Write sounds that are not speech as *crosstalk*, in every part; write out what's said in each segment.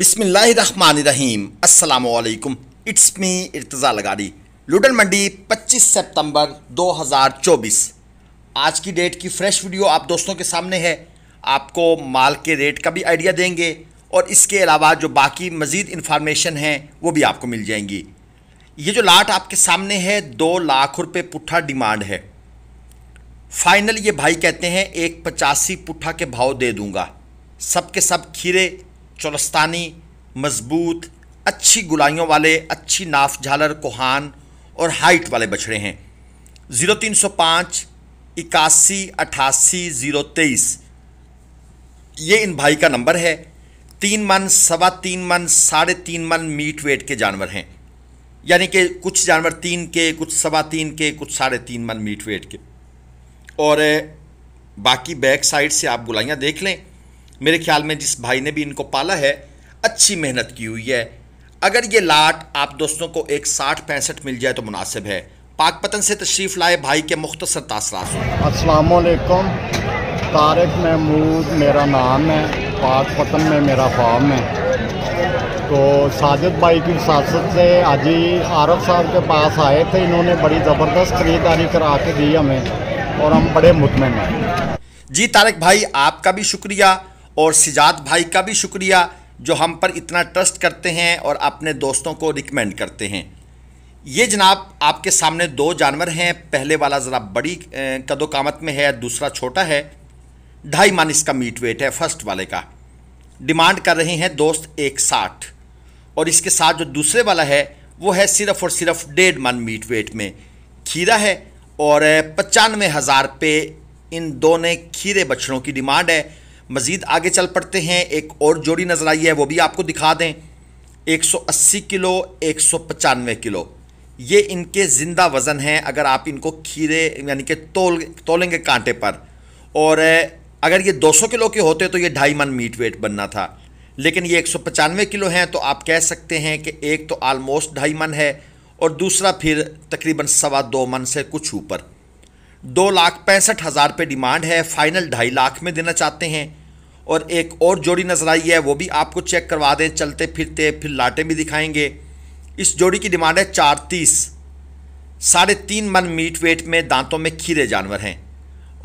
अस्सलाम वालेकुम it's me Irtaza लगाड़ी लुडन मंडी 25 सितंबर 2024 आज की डेट की फ़्रेश वीडियो आप दोस्तों के सामने है आपको माल के रेट का भी आइडिया देंगे और इसके अलावा जो बाकी मज़ीद इन्फॉर्मेशन है वो भी आपको मिल जाएंगी ये जो लाट आपके सामने है दो लाख रुपये पुट्ठा डिमांड है फाइनल ये भाई कहते हैं एक पचासी पुट्ठा के भाव दे दूँगा सब के सब खीरे चौलस्तानी मजबूत अच्छी गुलाइयों वाले अच्छी नाफ झालर कोहान और हाइट वाले बछड़े हैं ज़ीरो तीन सौ पाँच इक्यासी अट्ठासी ज़ीरो तेईस ये इन भाई का नंबर है तीन मन सवा तीन मन साढ़े तीन मन मीट वेट के जानवर हैं यानी कि कुछ जानवर तीन के कुछ सवा तीन के कुछ साढ़े तीन मन मीट वेट के और बाकी बैक साइड से आप गुलाइयाँ देख लें मेरे ख्याल में जिस भाई ने भी इनको पाला है अच्छी मेहनत की हुई है अगर ये लाट आप दोस्तों को एक साठ पैंसठ मिल जाए तो मुनासिब है पाक पतन से तशरीफ़ लाए भाई के मुख्तर तासरात असलम तारक महमूद मेरा नाम है पाक पतन में मेरा फॉर्म है तो साजिद भाई की विसासत से आज ही आरफ साहब के पास आए थे इन्होंने बड़ी ज़बरदस्त खरीदारी करा के दी हमें और हम बड़े मुतमिन हैं जी तारक भाई आपका भी शुक्रिया और सिजात भाई का भी शुक्रिया जो हम पर इतना ट्रस्ट करते हैं और अपने दोस्तों को रिकमेंड करते हैं ये जनाब आपके सामने दो जानवर हैं पहले वाला ज़रा बड़ी कदोकामत में है दूसरा छोटा है ढाई मान इसका मीट वेट है फर्स्ट वाले का डिमांड कर रहे हैं दोस्त एक साठ और इसके साथ जो दूसरे वाला है वो है सिर्फ और सिर्फ डेढ़ मन मीट वेट में खीरा है और पचानवे हज़ार पे इन दोनों खीरे बछड़ों की डिमांड है मज़ीद आगे चल पड़ते हैं एक और जोड़ी नज़र आई है वो भी आपको दिखा दें 180 किलो एक किलो ये इनके ज़िंदा वज़न हैं अगर आप इनको खीरे यानी कि तोल तोलेंगे कांटे पर और अगर ये 200 किलो के होते तो ये ढाई मन मीट वेट बनना था लेकिन ये एक किलो हैं तो आप कह सकते हैं कि एक तो आलमोस्ट ढाई मन है और दूसरा फिर तकरीबन सवा दो मन से कुछ ऊपर दो लाख पैंसठ हज़ार पर डिमांड है फाइनल ढाई लाख में देना चाहते हैं और एक और जोड़ी नज़र आई है वो भी आपको चेक करवा दें चलते फिरते फिर लाटे भी दिखाएंगे इस जोड़ी की डिमांड है चार तीस साढ़े तीन मन मीट वेट में दांतों में खीरे जानवर हैं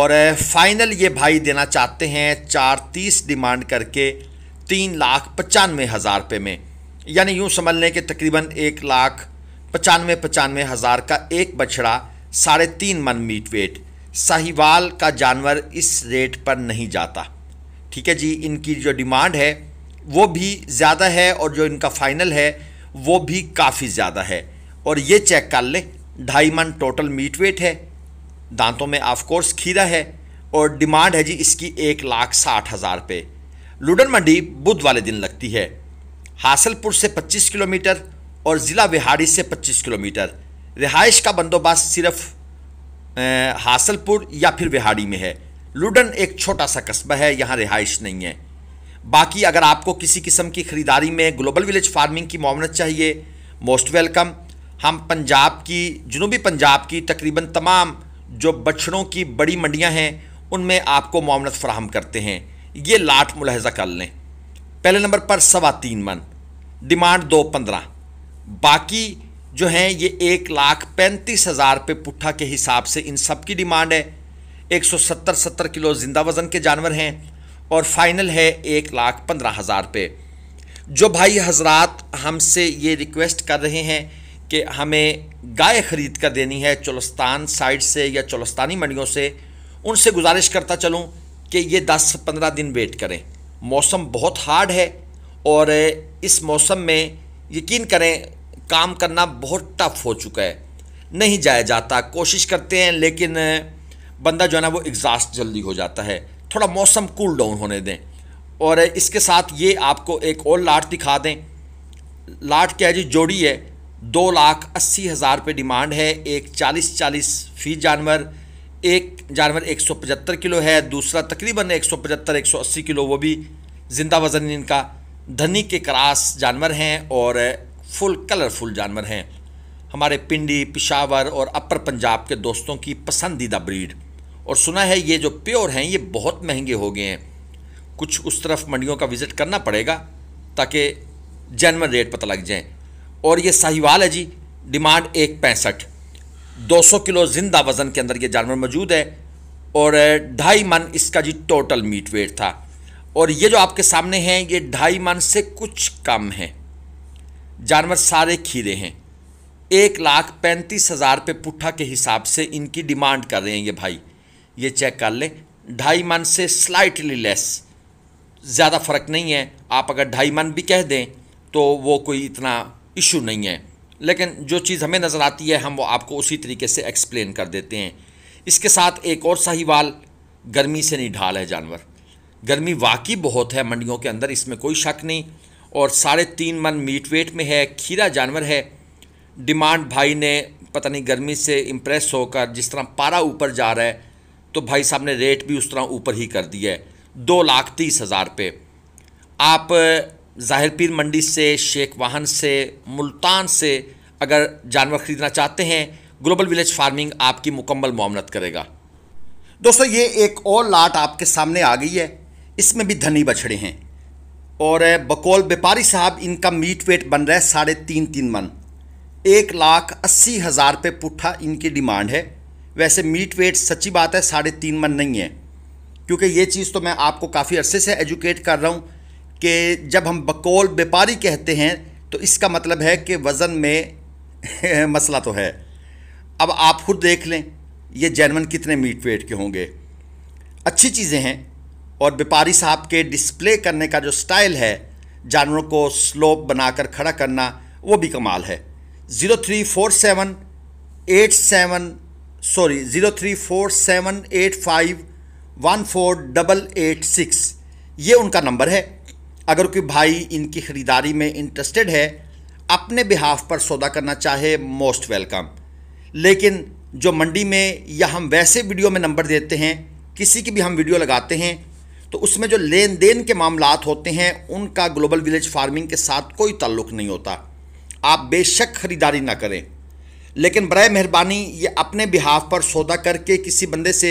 और फाइनल ये भाई देना चाहते हैं चार तीस डिमांड करके तीन लाख पचानवे हज़ार रुपये में यानी यूँ समझ लें कि तकरीबन एक लाख पचानवे पचानवे हज़ार का एक बछड़ा साढ़े तीन मन मीट वेट साहिवाल का जानवर इस रेट पर नहीं जाता ठीक है जी इनकी जो डिमांड है वो भी ज़्यादा है और जो इनका फाइनल है वो भी काफ़ी ज़्यादा है और ये चेक कर लें ढाई मन टोटल मीट वेट है दांतों में ऑफकोर्स खीरा है और डिमांड है जी इसकी एक लाख साठ हज़ार रुपये लुडन मंडी बुध वाले दिन लगती है हासलपुर से 25 किलोमीटर और ज़िला विहाड़ी से 25 किलोमीटर रिहाइश का बंदोबस्त सिर्फ हासलपुर या फिर विहाड़ी में है लुडन एक छोटा सा कस्बा है यहाँ रिहाइश नहीं है बाकी अगर आपको किसी किस्म की ख़रीदारी में ग्लोबल विलेज फार्मिंग की मामनत चाहिए मोस्ट वेलकम हम पंजाब की जनूबी पंजाब की तकरीबन तमाम जो बछड़ों की बड़ी मंडियाँ हैं उनमें आपको मामनत फ्राहम करते हैं ये लाट मुलहजा कर लें पहले नंबर पर सवा तीन मन डिमांड दो पंद्रह बाकी जो हैं ये एक लाख पैंतीस हज़ार पे पुट्ठा के हिसाब से इन सब की डिमांड है एक सौ सत्तर सत्तर किलो ज़िंदा वज़न के जानवर हैं और फाइनल है एक लाख पंद्रह हज़ार पे जो भाई हजरात हमसे ये रिक्वेस्ट कर रहे हैं कि हमें गाय ख़रीद कर देनी है चुलस्तान साइड से या चुलस्तानी मंडियों से उनसे गुजारिश करता चलूँ कि ये दस पंद्रह दिन वेट करें मौसम बहुत हार्ड है और इस मौसम में यकीन करें काम करना बहुत टफ हो चुका है नहीं जाया जाता कोशिश करते हैं लेकिन बंदा जो है ना वो एग्जास्ट जल्दी हो जाता है थोड़ा मौसम कूल डाउन होने दें और इसके साथ ये आपको एक और लाट दिखा दें लाट क्या है जी जोड़ी है दो लाख अस्सी हज़ार रुपये डिमांड है एक चालीस चालीस फीस जानवर एक जानवर एक सौ पचहत्तर किलो है दूसरा तकरीबन एक सौ पचहत्तर एक सौ अस्सी किलो वो भी ज़िंदा वज़न इनका धनी के करास जानवर हैं और फुल कलरफुल जानवर हैं हमारे पिंडी पिशावर और अपर पंजाब के दोस्तों की पसंदीदा ब्रीड और सुना है ये जो प्योर हैं ये बहुत महंगे हो गए हैं कुछ उस तरफ मंडियों का विज़िट करना पड़ेगा ताकि जैनवन रेट पता लग जाए और ये साहिवाल है जी डिमांड एक पैंसठ दो सौ किलो ज़िंदा वज़न के अंदर ये जानवर मौजूद है और ढाई मन इसका जी टोटल मीट वेट था और ये जो आपके सामने हैं ये ढाई मन से कुछ कम है जानवर सारे खीरे हैं एक लाख पैंतीस हज़ार पे पुट्ठा के हिसाब से इनकी डिमांड कर रहे हैं ये भाई ये चेक कर लें ढाई मन से स्लाइटली लेस ज़्यादा फ़र्क नहीं है आप अगर ढाई मन भी कह दें तो वो कोई इतना इशू नहीं है लेकिन जो चीज़ हमें नज़र आती है हम वो आपको उसी तरीके से एक्सप्लेन कर देते हैं इसके साथ एक और साहिवाल गर्मी से नहीं ढाल है जानवर गर्मी वाकई बहुत है मंडियों के अंदर इसमें कोई शक नहीं और साढ़े तीन मन मीट वेट में है खीरा जानवर है डिमांड भाई ने पता नहीं गर्मी से इम्प्रेस होकर जिस तरह पारा ऊपर जा रहा है तो भाई साहब ने रेट भी उस तरह ऊपर ही कर दिया है दो लाख तीस हज़ार पे आप जाहिर पीर मंडी से शेख वाहन से मुल्तान से अगर जानवर ख़रीदना चाहते हैं ग्लोबल विलेज फार्मिंग आपकी मुकम्मल मामलत करेगा दोस्तों ये एक और लाट आपके सामने आ गई है इसमें भी धनी बछड़े हैं और बकौल व्यापारी साहब इनका मीट वेट बन रहा है साढ़े तीन तीन मन एक लाख अस्सी हज़ार पे पुट्ठा इनकी डिमांड है वैसे मीट वेट सच्ची बात है साढ़े तीन मन नहीं है क्योंकि ये चीज़ तो मैं आपको काफ़ी अरसे से एजुकेट कर रहा हूँ कि जब हम बकौल व्यापारी कहते हैं तो इसका मतलब है कि वज़न में *laughs* मसला तो है अब आप खुद देख लें ये जैनवन कितने मीट वेट के होंगे अच्छी चीज़ें हैं और व्यापारी साहब के डिस्प्ले करने का जो स्टाइल है जानवरों को स्लोप बनाकर खड़ा करना वो भी कमाल है zero three four seven eight seven sorry zero three four seven eight five one four double eight six ये उनका नंबर है अगर कोई भाई इनकी ख़रीदारी में इंटरेस्टेड है अपने बिहाफ पर सौदा करना चाहे मोस्ट वेलकम लेकिन जो मंडी में या हम वैसे वीडियो में नंबर देते हैं किसी की भी हम वीडियो लगाते हैं तो उसमें जो लेन देन के मामला होते हैं उनका ग्लोबल विलेज फार्मिंग के साथ कोई ताल्लुक नहीं होता आप बेशक खरीदारी ना करें लेकिन बर मेहरबानी ये अपने बिहाफ पर सौदा करके किसी बंदे से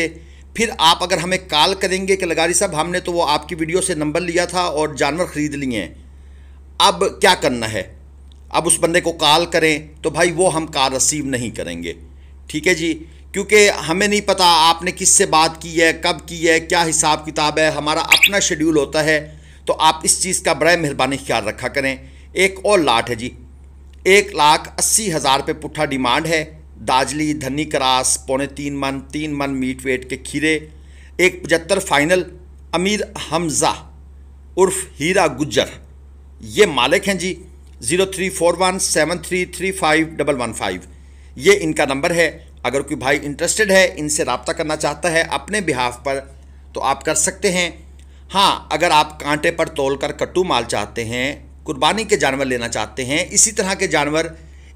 फिर आप अगर हमें कॉल करेंगे कि लगारी साहब हमने तो वो आपकी वीडियो से नंबर लिया था और जानवर ख़रीद लिए हैं अब क्या करना है अब उस बंदे को कॉल करें तो भाई वो हम कार रिसीव नहीं करेंगे ठीक है जी क्योंकि हमें नहीं पता आपने किससे बात की है कब की है क्या हिसाब किताब है हमारा अपना शेड्यूल होता है तो आप इस चीज़ का बड़ा मेहरबानी ख्याल रखा करें एक और लाट है जी एक लाख अस्सी हज़ार रुपये पुट्ठा डिमांड है दाजली धनी करास पौने तीन मन तीन मन मीट वेट के खीरे एक पचहत्तर फाइनल अमीर हमज़ा उर्फ हीरा गुज्जर ये मालिक हैं ji zero three four one seven three three five double one five ये इनका नंबर है अगर कोई भाई इंटरेस्टेड है इनसे रबता करना चाहता है अपने बिहाफ पर तो आप कर सकते हैं हाँ अगर आप कांटे पर तोल कर कट्टू माल चाहते हैं कुर्बानी के जानवर लेना चाहते हैं इसी तरह के जानवर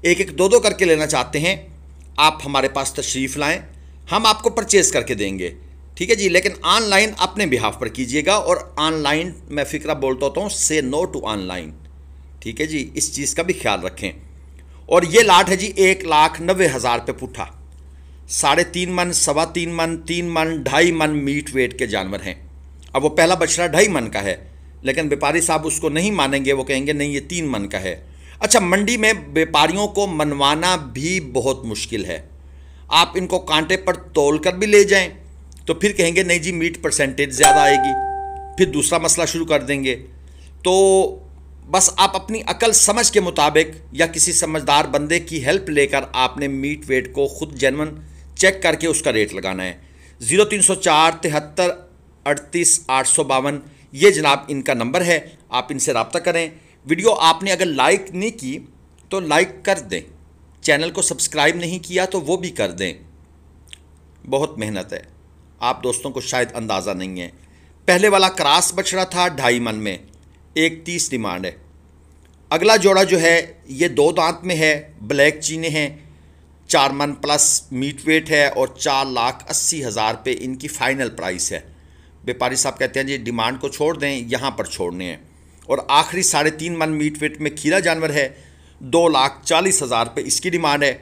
एक एक दो दो करके लेना चाहते हैं आप हमारे पास तशरीफ़ लाएँ हम आपको परचेज़ करके देंगे ठीक है जी लेकिन ऑनलाइन अपने बिहाफ पर कीजिएगा और ऑनलाइन मैं फिक्र बोलता होता हूँ से नो टू ऑनलाइन ठीक है जी इस चीज़ का भी ख्याल रखें और ये लाट है जी एक लाख नब्बे हज़ार पे पुठा साढ़े तीन मन सवा तीन मन तीन मन ढाई मन मीट वेट के जानवर हैं अब वो पहला बछड़ा ढाई मन का है लेकिन व्यापारी साहब उसको नहीं मानेंगे वो कहेंगे नहीं ये तीन मन का है अच्छा मंडी में व्यापारियों को मनवाना भी बहुत मुश्किल है आप इनको कांटे पर तोल कर भी ले जाएं तो फिर कहेंगे नहीं जी मीट परसेंटेज ज़्यादा आएगी फिर दूसरा मसला शुरू कर देंगे तो बस आप अपनी अकल समझ के मुताबिक या किसी समझदार बंदे की हेल्प लेकर आपने मीट वेट को खुद जेनवन चेक करके उसका रेट लगाना है ज़ीरो तीन सौ चार तिहत्तर अड़तीस आठ सौ बावन ये जनाब इनका नंबर है आप इनसे रबता करें वीडियो आपने अगर लाइक नहीं की तो लाइक कर दें चैनल को सब्सक्राइब नहीं किया तो वो भी कर दें बहुत मेहनत है आप दोस्तों को शायद अंदाज़ा नहीं है पहले वाला क्रास बच रहा था ढाई मन में एक तीस डिमांड है अगला जोड़ा जो है ये दो दांत में है ब्लैक चीने हैं चार मन प्लस मीट वेट है और चार लाख अस्सी हज़ार पे इनकी फ़ाइनल प्राइस है व्यापारी साहब कहते हैं जी डिमांड को छोड़ दें यहाँ पर छोड़ने हैं और आखिरी साढ़े तीन मन मीट वेट में खीरा जानवर है दो लाख चालीस हज़ार पे इसकी डिमांड है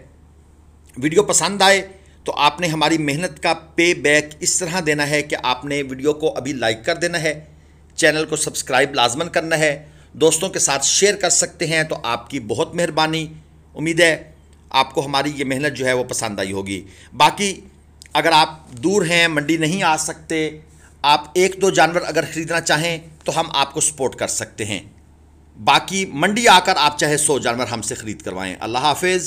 वीडियो पसंद आए तो आपने हमारी मेहनत का पे बैक इस तरह देना है कि आपने वीडियो को अभी लाइक कर देना है चैनल को सब्सक्राइब लाजमन करना है दोस्तों के साथ शेयर कर सकते हैं तो आपकी बहुत मेहरबानी उम्मीद है आपको हमारी ये मेहनत जो है वो पसंद आई होगी बाकी अगर आप दूर हैं मंडी नहीं आ सकते आप एक दो जानवर अगर ख़रीदना चाहें तो हम आपको सपोर्ट कर सकते हैं बाकी मंडी आकर आप चाहे सौ जानवर हमसे ख़रीद करवाएं अल्लाह हाफिज़